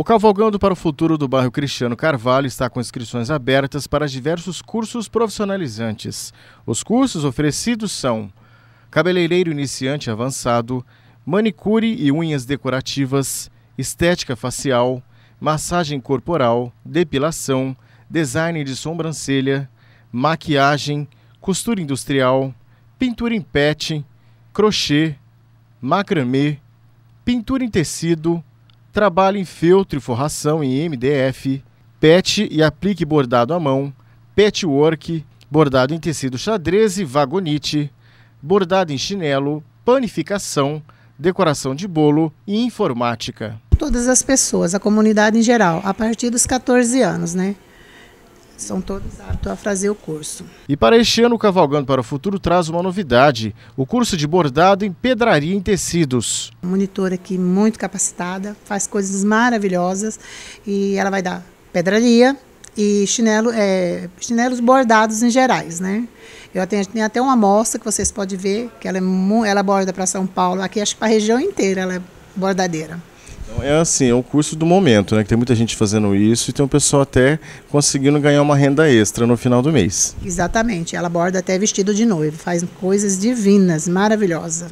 O Cavalgando para o Futuro do bairro Cristiano Carvalho está com inscrições abertas para diversos cursos profissionalizantes. Os cursos oferecidos são cabeleireiro iniciante avançado, manicure e unhas decorativas, estética facial, massagem corporal, depilação, design de sobrancelha, maquiagem, costura industrial, pintura em pet, crochê, macramê, pintura em tecido, Trabalhe em feltro e forração em MDF, pet e aplique bordado à mão, patchwork, bordado em tecido xadrez e vagonite, bordado em chinelo, panificação, decoração de bolo e informática. Todas as pessoas, a comunidade em geral, a partir dos 14 anos, né? são todos aptos a fazer o curso. E para este ano, o Cavalgando para o Futuro traz uma novidade: o curso de bordado em pedraria em tecidos. Monitora aqui muito capacitada, faz coisas maravilhosas e ela vai dar pedraria e chinelo, é, chinelos bordados em gerais, né? Eu tenho, tenho, até uma amostra que vocês podem ver, que ela, é, ela borda para São Paulo, aqui acho que para a região inteira ela é bordadeira. Então, é assim, é um curso do momento, né? Que tem muita gente fazendo isso e tem um pessoal até conseguindo ganhar uma renda extra no final do mês. Exatamente, ela borda até vestido de noivo, faz coisas divinas, maravilhosa.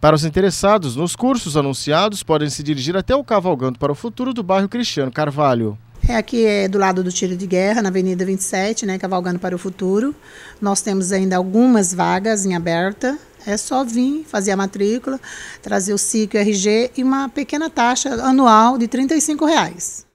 Para os interessados nos cursos anunciados, podem se dirigir até o Cavalgando para o Futuro do bairro Cristiano Carvalho. É aqui é do lado do tiro de guerra, na Avenida 27, né, Cavalgando para o Futuro. Nós temos ainda algumas vagas em aberta. É só vir fazer a matrícula, trazer o SIC, o RG e uma pequena taxa anual de R$ reais.